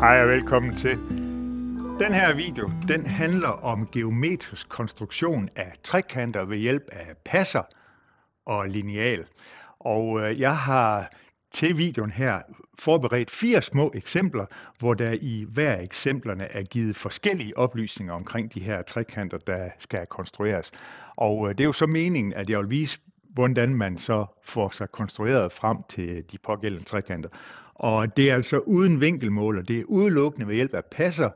Hej og velkommen til. Den her video, den handler om geometrisk konstruktion af trekanter ved hjælp af passer og lineal. Og øh, jeg har til videoen her forberedt fire små eksempler, hvor der i hver af eksemplerne er givet forskellige oplysninger omkring de her trekanter, der skal konstrueres. Og øh, det er jo så meningen, at jeg vil vise, hvordan man så får sig konstrueret frem til de pågældende trekanter. Og det er altså uden vinkelmåler. Det er udelukkende ved hjælp af passer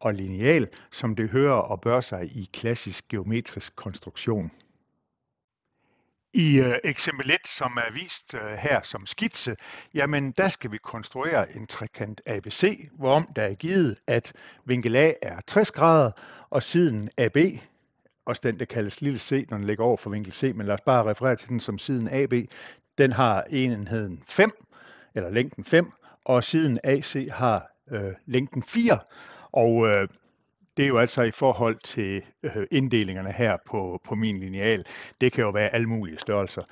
og lineal, som det hører og bør sig i klassisk geometrisk konstruktion. I øh, eksempel 1, som er vist øh, her som skitse, jamen der skal vi konstruere en trekant ABC, hvorom der er givet, at vinkel A er 60 grader, og siden AB, også den, der kaldes lille c, når den ligger over for vinkel C, men lad os bare referere til den som siden AB, den har enheden 5, eller længden 5, og siden AC har øh, længden 4. Og øh, det er jo altså i forhold til øh, inddelingerne her på, på min lineal. Det kan jo være alle mulige størrelser.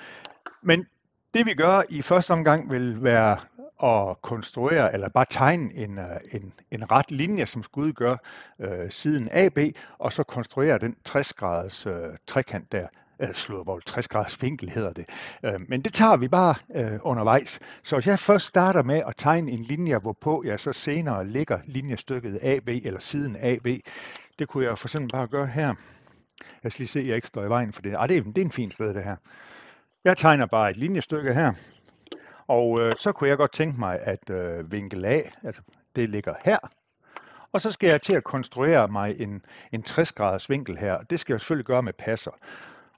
Men det vi gør i første omgang vil være at konstruere eller bare tegne en, øh, en, en ret linje, som skal udgøre øh, siden AB, og så konstruere den 60 graders øh, trekant der eller sludderbold, 60 graders vinkel hedder det. Øh, men det tager vi bare øh, undervejs. Så hvis jeg først starter med at tegne en linje, hvorpå jeg så senere lægger linjestykket AB eller siden AB, det kunne jeg for eksempel bare gøre her. Jeg skal lige se, at jeg ikke står i vejen for det. Ah, det, er, det er en fin sted, det her. Jeg tegner bare et linjestykke her, og øh, så kunne jeg godt tænke mig at øh, vinkel A, altså det ligger her, og så skal jeg til at konstruere mig en, en 60 graders vinkel her. Det skal jeg selvfølgelig gøre med passer.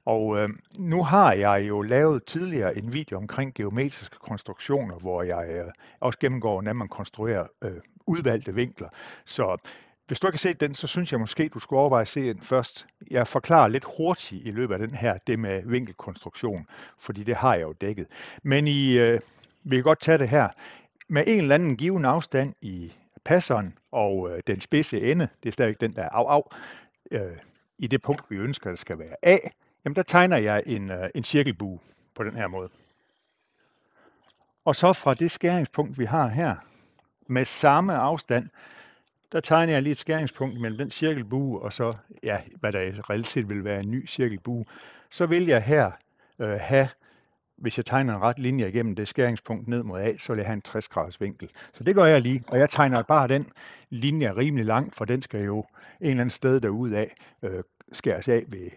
Og øh, nu har jeg jo lavet tidligere en video omkring geometriske konstruktioner, hvor jeg øh, også gennemgår, hvordan man konstruerer øh, udvalgte vinkler. Så hvis du ikke har set den, så synes jeg måske, du skulle overveje at se den først. Jeg forklarer lidt hurtigt i løbet af den her, det med vinkelkonstruktion, fordi det har jeg jo dækket. Men I, øh, vi kan godt tage det her. Med en eller anden given afstand i passeren og øh, den spidse ende, det er stadigvæk den der af af, øh, i det punkt, vi ønsker, det skal være A, jamen der tegner jeg en, øh, en cirkelbue på den her måde. Og så fra det skæringspunkt, vi har her, med samme afstand, der tegner jeg lige et skæringspunkt mellem den cirkelbue og så, ja, hvad der i reelt set vil være en ny cirkelbue. Så vil jeg her øh, have, hvis jeg tegner en ret linje igennem det skæringspunkt ned mod A, så vil jeg have en 60 graders vinkel. Så det gør jeg lige, og jeg tegner bare den linje rimelig lang, for den skal jo en eller anden sted derude af øh, skæres af ved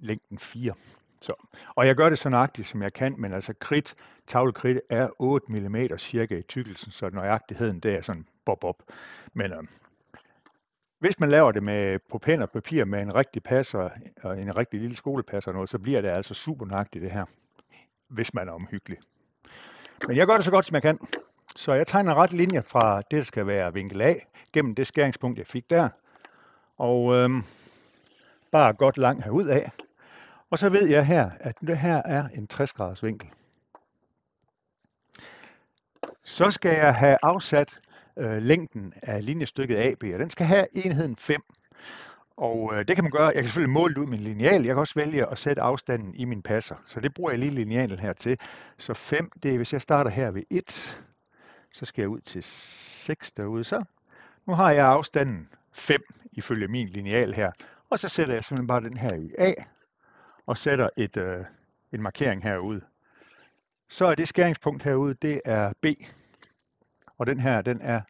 længden 4. Så, og jeg gør det så nøjagtigt, som jeg kan, men altså kridt, tavlekridt er 8 mm cirka i tykkelsen, så nøjagtigheden der er sådan bob op. Men øh, hvis man laver det med på pen og papir med en rigtig passer og øh, en rigtig lille skolepasser og noget, så bliver det altså super nøjagtigt det her, hvis man er omhyggelig. Men jeg gør det så godt, som jeg kan. Så jeg tegner en ret linje fra det, der skal være vinkel A, gennem det skæringspunkt, jeg fik der. Og øh, bare godt langt herud af, og så ved jeg her, at det her er en 60 graders vinkel. Så skal jeg have afsat øh, længden af linjestykket AB, og den skal have enheden 5. Og øh, det kan man gøre. Jeg kan selvfølgelig måle det ud med lineal. Jeg kan også vælge at sætte afstanden i min passer. Så det bruger jeg lige linealen her til. Så 5, det er, hvis jeg starter her ved 1, så skal jeg ud til 6 derude. Så nu har jeg afstanden 5 ifølge min lineal her. Og så sætter jeg simpelthen bare den her i A, og sætter et, øh, en markering herude. Så er det skæringspunkt herude, det er B. Og den her, den er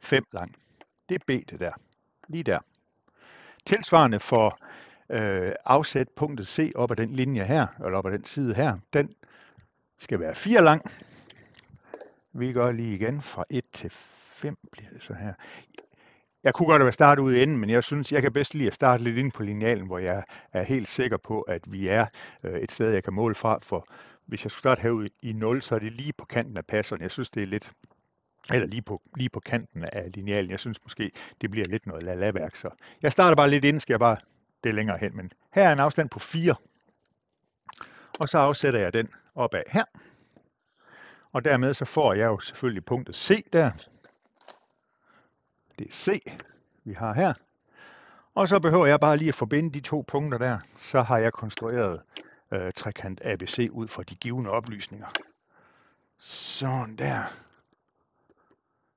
5 lang. Det er B, det der. Lige der. Tilsvarende for øh, afsæt punktet C op ad den linje her, eller op ad den side her, den skal være 4 lang. Vi går lige igen fra 1 til 5 bliver det så her. Jeg kunne godt have startet ud i enden, men jeg synes, jeg kan bedst lige at starte lidt ind på linealen, hvor jeg er helt sikker på, at vi er øh, et sted, jeg kan måle fra. For hvis jeg skulle starte herude i 0, så er det lige på kanten af passeren. Jeg synes, det er lidt eller lige på, lige på kanten af linealen. Jeg synes måske, det bliver lidt noget lalaværk. Så jeg starter bare lidt inden, skal jeg bare det længere hen. Men her er en afstand på 4. Og så afsætter jeg den opad her. Og dermed så får jeg jo selvfølgelig punktet C der, det er C, vi har her. Og så behøver jeg bare lige at forbinde de to punkter der, så har jeg konstrueret øh, trekant ABC ud fra de givende oplysninger. Sådan der.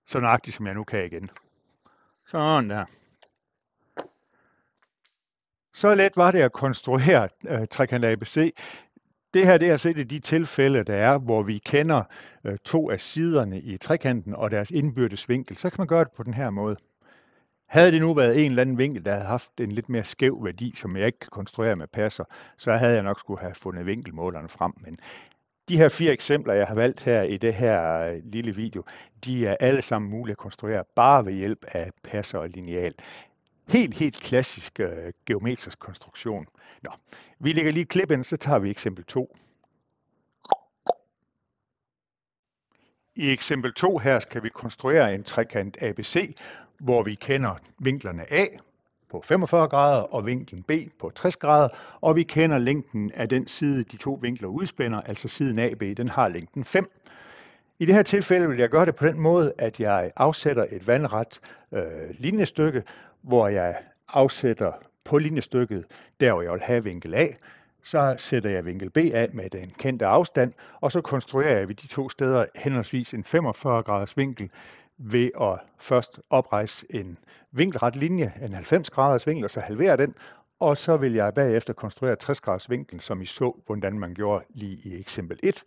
Så nøjagtigt som jeg nu kan igen. Sådan der. Så let var det at konstruere øh, trekant ABC. Det her det er set altså i de tilfælde, der er, hvor vi kender øh, to af siderne i trekanten og deres indbyrdes vinkel. Så kan man gøre det på den her måde. Havde det nu været en eller anden vinkel, der havde haft en lidt mere skæv værdi, som jeg ikke kan konstruere med passer, så havde jeg nok skulle have fundet vinkelmålerne frem. Men de her fire eksempler, jeg har valgt her i det her øh, lille video, de er alle sammen mulige at konstruere bare ved hjælp af passer og lineal helt, helt klassisk øh, geometrisk konstruktion. Nå, vi lægger lige klip ind, så tager vi eksempel 2. I eksempel 2 her skal vi konstruere en trekant ABC, hvor vi kender vinklerne A på 45 grader og vinklen B på 60 grader, og vi kender længden af den side, de to vinkler udspænder, altså siden AB, den har længden 5. I det her tilfælde vil jeg gøre det på den måde, at jeg afsætter et vandret øh, linjestykke, hvor jeg afsætter på linjestykket, der hvor jeg vil have vinkel A, så sætter jeg vinkel B af med den kendte afstand, og så konstruerer jeg ved de to steder henholdsvis en 45 graders vinkel ved at først oprejse en vinkelret linje, en 90 graders vinkel, og så halvere den, og så vil jeg bagefter konstruere 60 graders vinkel, som I så, hvordan man gjorde lige i eksempel 1.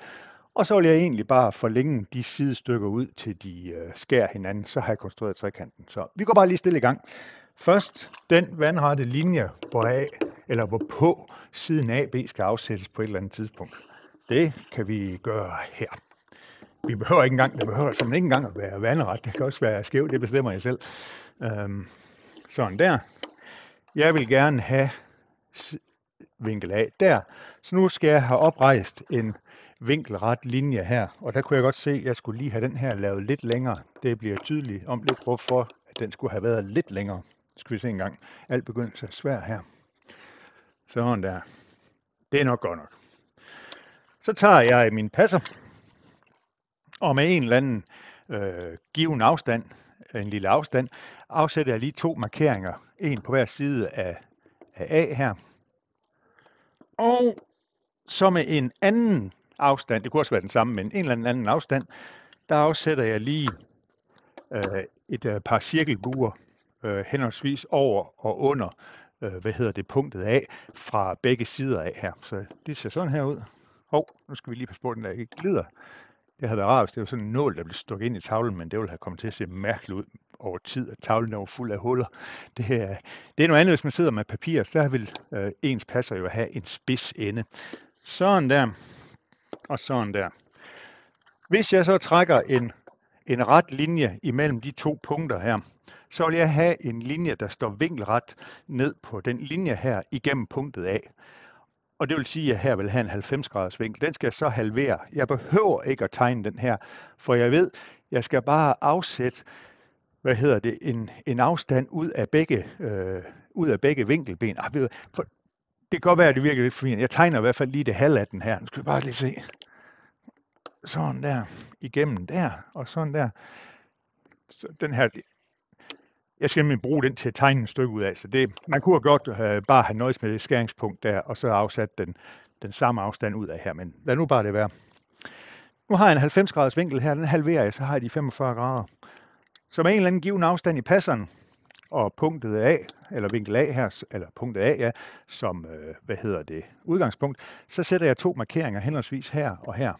Og så vil jeg egentlig bare forlænge de sidestykker ud til de øh, skærer hinanden, så har jeg konstrueret trekanten. Så vi går bare lige stille i gang. Først den vandrette linje, hvor A, eller hvor på siden AB skal afsættes på et eller andet tidspunkt. Det kan vi gøre her. Vi behøver ikke engang, det behøver som ikke engang at være vandret. Det kan også være skævt, det bestemmer jeg selv. Øhm, sådan der. Jeg vil gerne have vinkel A der. Så nu skal jeg have oprejst en vinkelret linje her. Og der kunne jeg godt se, at jeg skulle lige have den her lavet lidt længere. Det bliver tydeligt om lidt, hvorfor at den skulle have været lidt længere skal vi se en gang. Alt begyndelse er svært her. Sådan der. Det er nok godt nok. Så tager jeg min passer, og med en eller anden øh, given afstand, en lille afstand, afsætter jeg lige to markeringer. En på hver side af, af A her. Og så med en anden afstand, det kunne også være den samme, men en eller anden afstand, der afsætter jeg lige øh, et øh, par cirkelbuer øh, henholdsvis over og under, øh, hvad hedder det, punktet af, fra begge sider af her. Så det ser sådan her ud. Hov, nu skal vi lige passe på, at den der ikke glider. Det havde været rart, hvis det var sådan en nål, der blev stukket ind i tavlen, men det ville have kommet til at se mærkeligt ud over tid, at tavlen var fuld af huller. Det, her, det er noget andet, hvis man sidder med papir, så vil øh, ens passer jo have en spids ende. Sådan der, og sådan der. Hvis jeg så trækker en, en ret linje imellem de to punkter her, så vil jeg have en linje, der står vinkelret ned på den linje her igennem punktet A. Og det vil sige, at jeg her vil have en 90 graders vinkel. Den skal jeg så halvere. Jeg behøver ikke at tegne den her, for jeg ved, jeg skal bare afsætte hvad hedder det, en, en afstand ud af begge, øh, ud af begge vinkelben. Ah, ved, for, det kan godt være, at det virker lidt for Jeg tegner i hvert fald lige det halv af den her. Nu skal vi bare lige se. Sådan der, igennem der, og sådan der. Så den her, jeg skal nemlig bruge den til at tegne et stykke ud af, så det, man kunne godt uh, øh, bare have nøjes med det skæringspunkt der, og så afsat den, den samme afstand ud af her, men lad nu bare det være. Nu har jeg en 90 graders vinkel her, den halverer jeg, så har jeg de 45 grader. Så med en eller anden given afstand i passeren, og punktet A, eller vinkel A her, eller punktet A, ja, som, øh, hvad hedder det, udgangspunkt, så sætter jeg to markeringer henholdsvis her og her.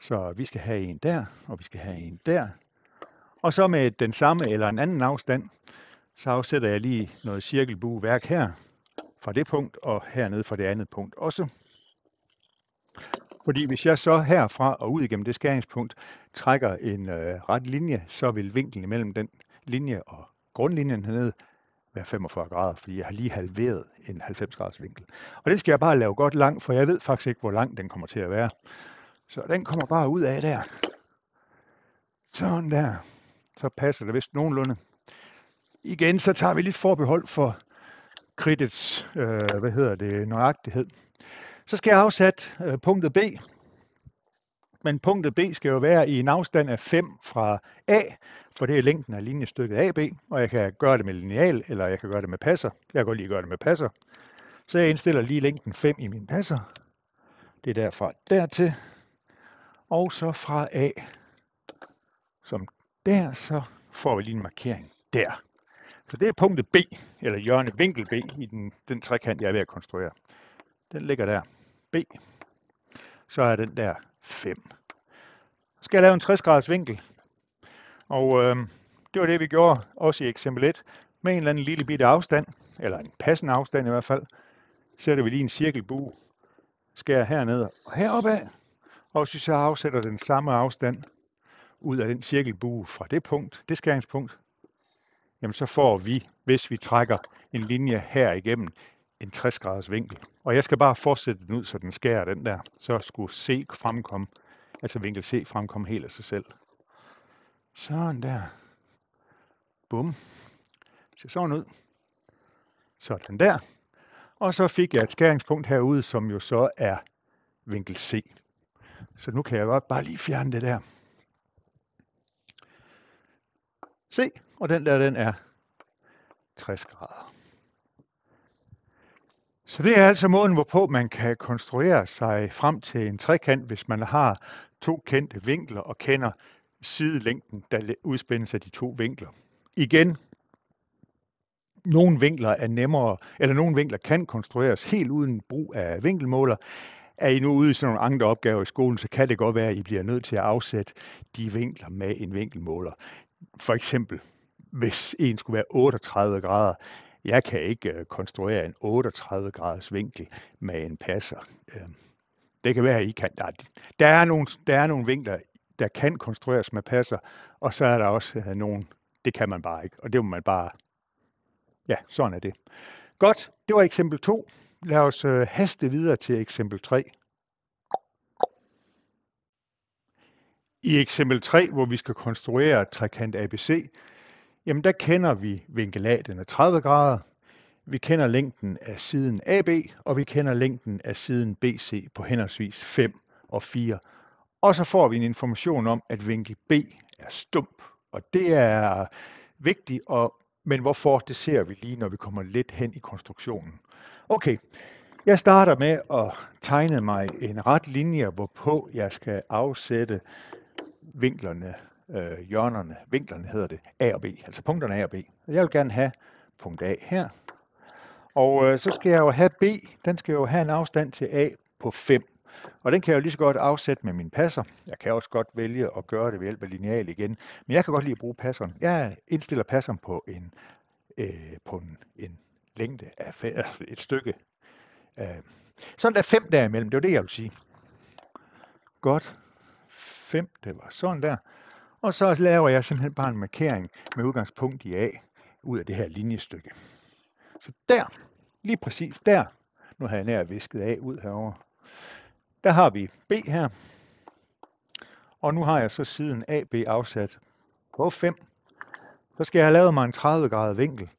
Så vi skal have en der, og vi skal have en der, og så med den samme eller en anden afstand, så afsætter jeg lige noget cirkelbueværk her fra det punkt og hernede fra det andet punkt også. Fordi hvis jeg så herfra og ud igennem det skæringspunkt trækker en øh, ret linje, så vil vinklen imellem den linje og grundlinjen hernede være 45 grader, fordi jeg har lige halveret en 90 graders vinkel. Og det skal jeg bare lave godt lang, for jeg ved faktisk ikke, hvor lang den kommer til at være. Så den kommer bare ud af der. Sådan der så passer det vist nogenlunde. Igen, så tager vi lidt forbehold for kredits, øh, hvad hedder det, nøjagtighed. Så skal jeg afsat øh, punktet B. Men punktet B skal jo være i en afstand af 5 fra A, for det er længden af linjestykket AB, og jeg kan gøre det med lineal, eller jeg kan gøre det med passer. Jeg kan godt lige gøre det med passer. Så jeg indstiller lige længden 5 i min passer. Det er derfra dertil. Og så fra A, som der, så får vi lige en markering der. Så det er punktet B, eller hjørne vinkel B i den, den trekant, jeg er ved at konstruere. Den ligger der. B. Så er den der 5. Så skal jeg lave en 60 graders vinkel. Og øh, det var det, vi gjorde også i eksempel 1. Med en eller anden lille bitte afstand, eller en passende afstand i hvert fald, sætter vi lige en cirkelbue, skærer hernede og heroppe af. Og hvis vi så afsætter den samme afstand, ud af den cirkelbue fra det punkt, det skæringspunkt, jamen så får vi, hvis vi trækker en linje her igennem, en 60 graders vinkel. Og jeg skal bare fortsætte den ud, så den skærer den der. Så skulle C fremkomme, altså vinkel C fremkomme helt af sig selv. Sådan der. Bum. Det ser sådan ud. Sådan der. Og så fik jeg et skæringspunkt herude, som jo så er vinkel C. Så nu kan jeg godt bare lige fjerne det der. C, og den der, den er 60 grader. Så det er altså måden, hvorpå man kan konstruere sig frem til en trekant, hvis man har to kendte vinkler og kender sidelængden, der udspændes af de to vinkler. Igen, nogle vinkler er nemmere, eller nogle vinkler kan konstrueres helt uden brug af vinkelmåler. Er I nu ude i sådan nogle andre opgaver i skolen, så kan det godt være, at I bliver nødt til at afsætte de vinkler med en vinkelmåler. For eksempel, hvis en skulle være 38 grader, jeg kan ikke øh, konstruere en 38 graders vinkel med en passer. Øhm, det kan være, at I kan. Der er, der er, nogle, der er nogle vinkler, der kan konstrueres med passer, og så er der også øh, nogle, det kan man bare ikke, og det må man bare, ja, sådan er det. Godt, det var eksempel 2. Lad os øh, haste videre til eksempel 3. I eksempel 3, hvor vi skal konstruere trekant ABC, jamen der kender vi vinkel A, den er 30 grader, vi kender længden af siden AB, og vi kender længden af siden BC på henholdsvis 5 og 4. Og så får vi en information om, at vinkel B er stump, og det er vigtigt, og, men hvorfor, det ser vi lige, når vi kommer lidt hen i konstruktionen. Okay, jeg starter med at tegne mig en ret linje, hvorpå jeg skal afsætte vinklerne, øh, hjørnerne, vinklerne hedder det, A og B, altså punkterne A og B. Jeg vil gerne have punkt A her, og øh, så skal jeg jo have B, den skal jo have en afstand til A på 5. Og den kan jeg jo lige så godt afsætte med min passer. Jeg kan også godt vælge at gøre det ved hjælp af lineal igen. Men jeg kan godt lide at bruge passeren. Jeg indstiller passeren på en, øh, på en, en længde af et stykke. Øh. Sådan der fem der imellem, det var det, jeg ville sige. Godt. 5, det var sådan der. Og så laver jeg simpelthen bare en markering med udgangspunkt i A ud af det her linjestykke. Så der, lige præcis der, nu har jeg nær visket A ud herover. Der har vi B her, og nu har jeg så siden AB afsat på 5. Så skal jeg have lavet mig en 30 grader vinkel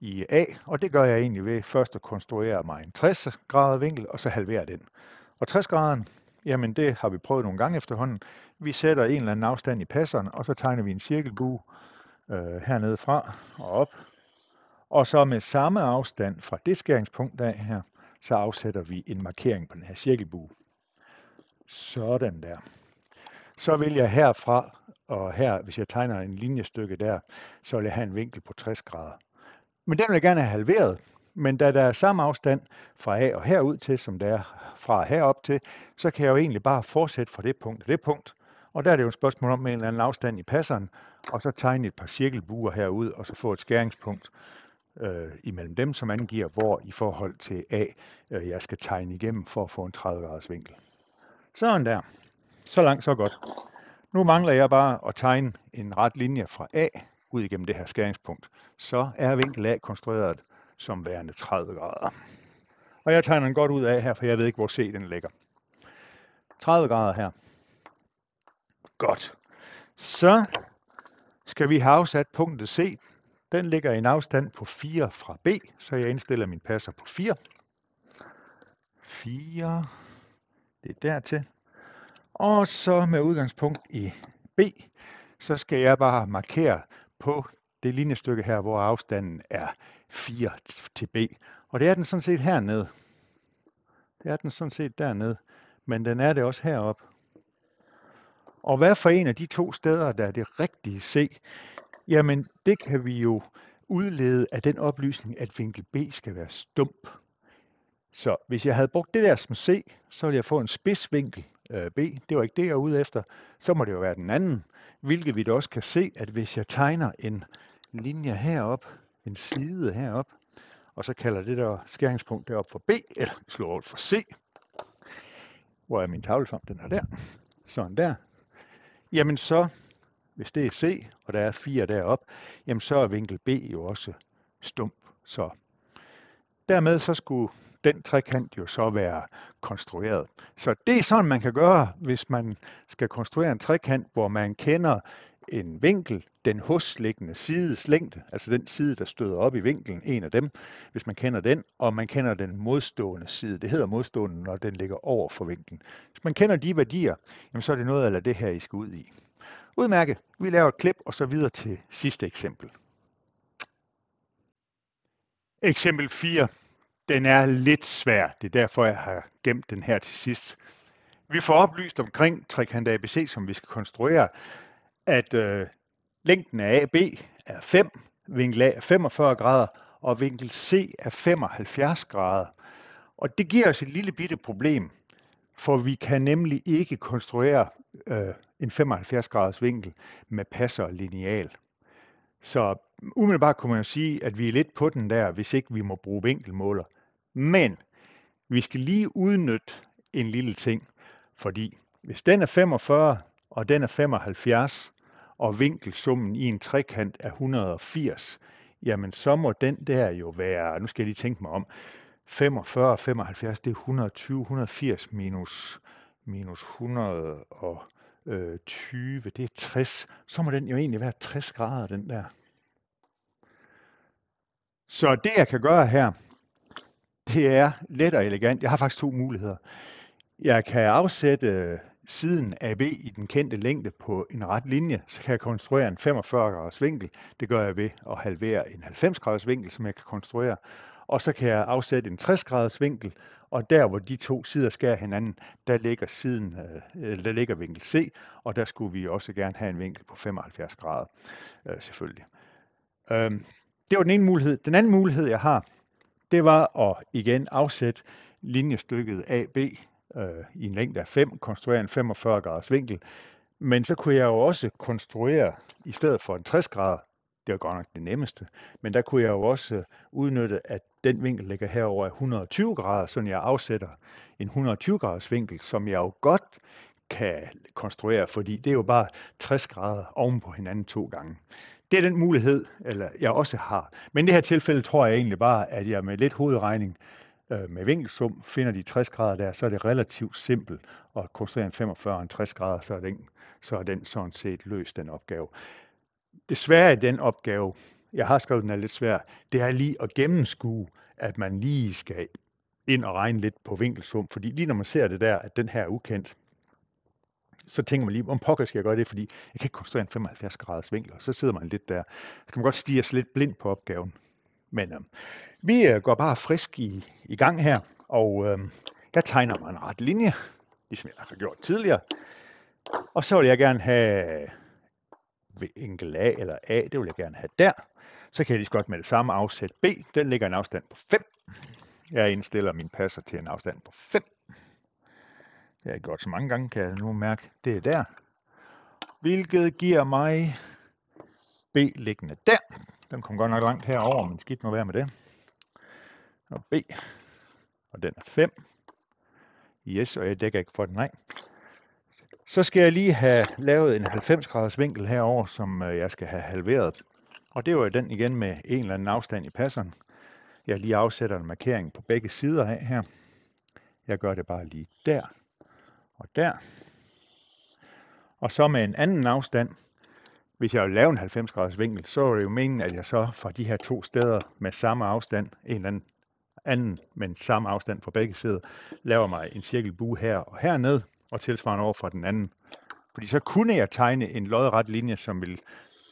i A, og det gør jeg egentlig ved først at konstruere mig en 60 grader vinkel, og så halvere den. Og 60 graden, Jamen det har vi prøvet nogle gange efterhånden. Vi sætter en eller anden afstand i passeren, og så tegner vi en cirkelbue øh, hernede fra og op. Og så med samme afstand fra det skæringspunkt af her, så afsætter vi en markering på den her cirkelbue. Sådan der. Så vil jeg herfra og her, hvis jeg tegner en linjestykke der, så vil jeg have en vinkel på 60 grader. Men den vil jeg gerne have halveret, men da der er samme afstand fra A og herud til, som der er fra herop til, så kan jeg jo egentlig bare fortsætte fra det punkt til det punkt. Og der er det jo et spørgsmål om med en eller anden afstand i passeren, og så tegne et par cirkelbuer herud, og så få et skæringspunkt øh, imellem dem, som angiver, hvor i forhold til A, øh, jeg skal tegne igennem for at få en 30-graders vinkel. Sådan der. Så langt, så godt. Nu mangler jeg bare at tegne en ret linje fra A ud igennem det her skæringspunkt. Så er vinkel A konstrueret som værende 30 grader. Og jeg tegner den godt ud af her, for jeg ved ikke, hvor C den ligger. 30 grader her. Godt. Så skal vi have afsat punktet C. Den ligger i en afstand på 4 fra B, så jeg indstiller min passer på 4. 4, det er dertil. Og så med udgangspunkt i B, så skal jeg bare markere på det linjestykke her, hvor afstanden er 4 til B. Og det er den sådan set hernede. Det er den sådan set dernede, men den er det også heroppe. Og hvad for en af de to steder, der er det rigtige C? Jamen, det kan vi jo udlede af den oplysning, at vinkel B skal være stump. Så hvis jeg havde brugt det der som C, så ville jeg få en spidsvinkel øh, B. Det var ikke det, jeg var ude efter. Så må det jo være den anden, hvilket vi da også kan se, at hvis jeg tegner en en linje herop, en side herop, og så kalder det der skæringspunkt derop for B, eller slår over for C. Hvor er min tavlefrem? Den er der. Sådan der. Jamen så, hvis det er C, og der er 4 derop, jamen så er vinkel B jo også stump. Så dermed så skulle den trekant jo så være konstrueret. Så det er sådan, man kan gøre, hvis man skal konstruere en trekant, hvor man kender en vinkel, den hosliggende sides længde, altså den side, der støder op i vinkelen, en af dem, hvis man kender den, og man kender den modstående side. Det hedder modstående, når den ligger over for vinkelen. Hvis man kender de værdier, jamen så er det noget af det her, I skal ud i. Udmærket, vi laver et klip, og så videre til sidste eksempel. Eksempel 4. Den er lidt svær, det er derfor, jeg har gemt den her til sidst. Vi får oplyst omkring trekant ABC, som vi skal konstruere, at øh, længden af AB er 5, vinkel A er 45 grader, og vinkel C er 75 grader. Og det giver os et lille bitte problem, for vi kan nemlig ikke konstruere øh, en 75 graders vinkel med passer og lineal. Så umiddelbart kunne man sige, at vi er lidt på den der, hvis ikke vi må bruge vinkelmåler. Men vi skal lige udnytte en lille ting, fordi hvis den er 45 og den er 75, og vinkelsummen i en trekant er 180, jamen så må den der jo være, nu skal jeg lige tænke mig om, 45 75, det er 120, 180 minus, minus 120, det er 60. Så må den jo egentlig være 60 grader, den der. Så det, jeg kan gøre her, det er let og elegant. Jeg har faktisk to muligheder. Jeg kan afsætte siden af V i den kendte længde på en ret linje, så kan jeg konstruere en 45 graders vinkel. Det gør jeg ved at halvere en 90 graders vinkel, som jeg kan konstruere. Og så kan jeg afsætte en 60 graders vinkel, og der hvor de to sider skærer hinanden, der ligger, siden, øh, der ligger vinkel C, og der skulle vi også gerne have en vinkel på 75 grader, øh, selvfølgelig. Øhm, det var den ene mulighed. Den anden mulighed, jeg har, det var at igen afsætte linjestykket AB øh, i en længde af 5 konstruere en 45 graders vinkel. Men så kunne jeg jo også konstruere, i stedet for en 60 grader, det var godt nok det nemmeste, men der kunne jeg jo også udnytte, at den vinkel ligger herover 120 grader, så jeg afsætter en 120 graders vinkel, som jeg jo godt kan konstruere, fordi det er jo bare 60 grader oven på hinanden to gange. Det er den mulighed, eller jeg også har. Men i det her tilfælde tror jeg egentlig bare, at jeg med lidt hovedregning øh, med vinkelsum finder de 60 grader der, så er det relativt simpelt at konstruere en 45 og en 60 grader, så er, den, så er den sådan set løst den opgave. Desværre er den opgave, jeg har skrevet den er lidt svær, det er lige at gennemskue, at man lige skal ind og regne lidt på vinkelsum, fordi lige når man ser det der, at den her er ukendt, så tænker man lige, om pokker skal jeg gøre det, fordi jeg kan ikke konstruere en 75 graders vinkel, og så sidder man lidt der. Så kan man godt stige sig lidt blind på opgaven. Men øh, vi øh, går bare frisk i, i gang her, og øh, der tegner man en ret linje, ligesom jeg har gjort tidligere. Og så vil jeg gerne have ved enkel A eller A, det vil jeg gerne have der. Så kan jeg lige så godt med det samme afsæt B. Den ligger en afstand på 5. Jeg indstiller min passer til en afstand på 5. Det har jeg gjort så mange gange, kan jeg nu mærke. Det er der. Hvilket giver mig B liggende der. Den kom godt nok langt herover, men skidt må være med det. Og B, og den er 5. Yes, og jeg dækker ikke for den, nej. Så skal jeg lige have lavet en 90 graders vinkel herover, som øh, jeg skal have halveret. Og det var den igen med en eller anden afstand i passeren. Jeg lige afsætter en markering på begge sider af her. Jeg gør det bare lige der og der. Og så med en anden afstand, hvis jeg lavede en 90 graders vinkel, så var det jo meningen, at jeg så fra de her to steder med samme afstand, en eller anden, anden men samme afstand fra begge sider, laver mig en cirkelbue her og hernede, og tilsvarende over fra den anden. Fordi så kunne jeg tegne en lodret linje, som vil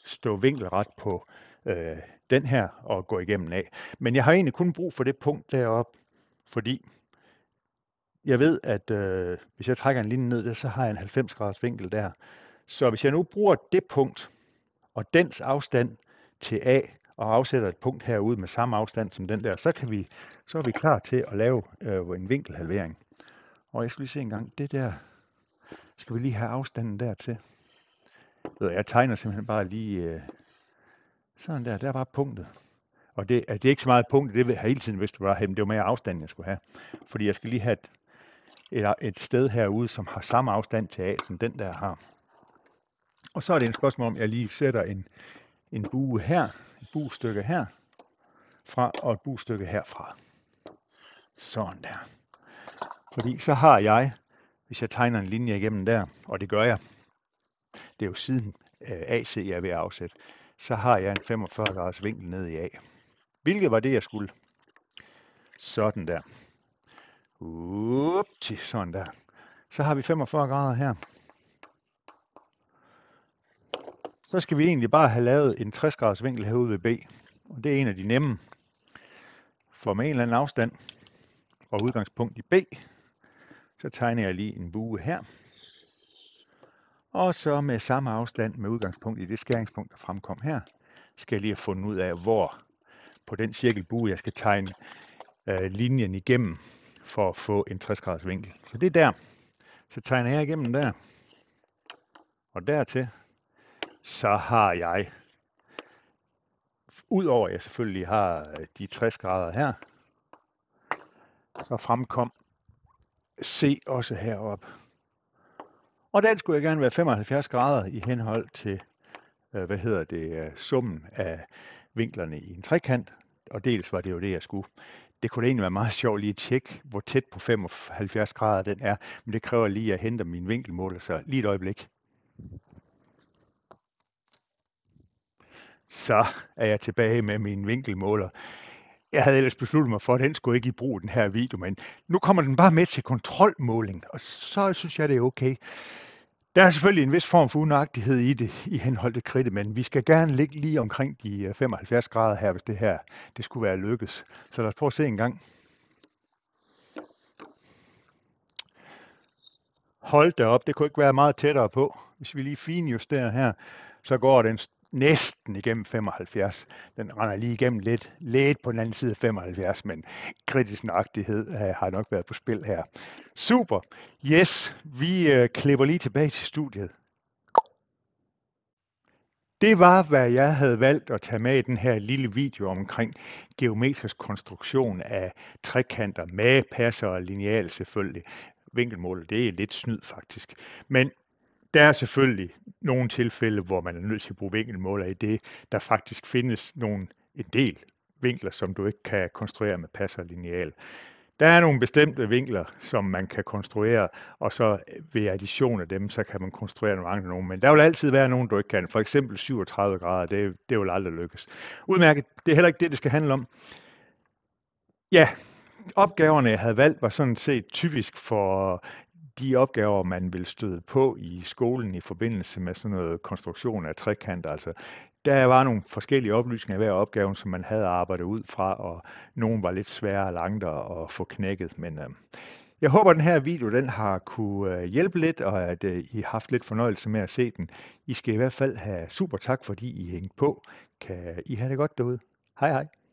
stå vinkelret på øh, den her og gå igennem af. Men jeg har egentlig kun brug for det punkt deroppe, fordi jeg ved, at øh, hvis jeg trækker en linje ned, der, så har jeg en 90 graders vinkel der. Så hvis jeg nu bruger det punkt og dens afstand til A, og afsætter et punkt herude med samme afstand som den der, så, kan vi, så er vi klar til at lave øh, en vinkelhalvering. Og jeg skal lige se en gang, det der, skal vi lige have afstanden dertil. Jeg tegner simpelthen bare lige øh, sådan der, der var punktet. Og det, det er ikke så meget punkt, det vil jeg hele tiden vidste, det var, det var mere afstanden, jeg skulle have. Fordi jeg skal lige have et, et, et sted herude, som har samme afstand til A, som den der har. Og så er det en spørgsmål om, jeg lige sætter en, en bue her, et buestykke her, fra, og et buestykke herfra. Sådan der. Fordi så har jeg, hvis jeg tegner en linje igennem der, og det gør jeg, det er jo siden øh, AC, jeg er ved at afsætte, så har jeg en 45 graders vinkel ned i A. Hvilket var det, jeg skulle? Sådan der. Upti, sådan der. Så har vi 45 grader her. så skal vi egentlig bare have lavet en 60 graders vinkel herude ved B. Og det er en af de nemme. For med en eller anden afstand og udgangspunkt i B, så tegner jeg lige en bue her. Og så med samme afstand med udgangspunkt i det skæringspunkt, der fremkom her, skal jeg lige have fundet ud af, hvor på den cirkelbue, jeg skal tegne øh, linjen igennem for at få en 60 graders vinkel. Så det er der. Så tegner jeg igennem der. Og dertil så har jeg, udover at jeg selvfølgelig har øh, de 60 grader her, så fremkom C også herop. Og den skulle jeg gerne være 75 grader i henhold til, øh, hvad hedder det, øh, summen af vinklerne i en trekant, og dels var det jo det, jeg skulle. Det kunne egentlig være meget sjovt lige at tjekke, hvor tæt på 75 grader den er, men det kræver lige, at jeg henter min vinkelmåler, så lige et øjeblik. så er jeg tilbage med min vinkelmåler. Jeg havde ellers besluttet mig for, at den skulle ikke i brug, den her video, men nu kommer den bare med til kontrolmåling, og så synes jeg, det er okay. Der er selvfølgelig en vis form for unøjagtighed i det, i henhold til kridtet, men vi skal gerne ligge lige omkring de 75 øh, grader her, hvis det her det skulle være lykkes. Så lad os prøve at se en gang. Hold da op, det kunne ikke være meget tættere på. Hvis vi lige finjusterer her, så går den næsten igennem 75. Den render lige igennem lidt, lidt på den anden side af 75, men kritisk nøjagtighed øh, har nok været på spil her. Super. Yes, vi øh, klipper lige tilbage til studiet. Det var, hvad jeg havde valgt at tage med i den her lille video omkring geometrisk konstruktion af trekanter med passer og lineal selvfølgelig. Vinkelmålet, det er lidt snyd faktisk. Men der er selvfølgelig nogle tilfælde, hvor man er nødt til at bruge vinkelmåler i det. Der faktisk findes nogle, en del vinkler, som du ikke kan konstruere med passer lineal. Der er nogle bestemte vinkler, som man kan konstruere, og så øh, ved addition af dem, så kan man konstruere nogle andre nogen. Men der vil altid være nogen, du ikke kan. For eksempel 37 grader, det, det vil aldrig lykkes. Udmærket, det er heller ikke det, det skal handle om. Ja, opgaverne, jeg havde valgt, var sådan set typisk for de opgaver, man vil støde på i skolen i forbindelse med sådan noget konstruktion af trekanter, altså der var nogle forskellige oplysninger i hver opgave, som man havde arbejdet ud fra, og nogle var lidt svære og langt at få knækket, men øh, jeg håber, at den her video den har kunne øh, hjælpe lidt, og at øh, I har haft lidt fornøjelse med at se den. I skal i hvert fald have super tak, fordi I hængte på. Kan I have det godt derude. Hej hej.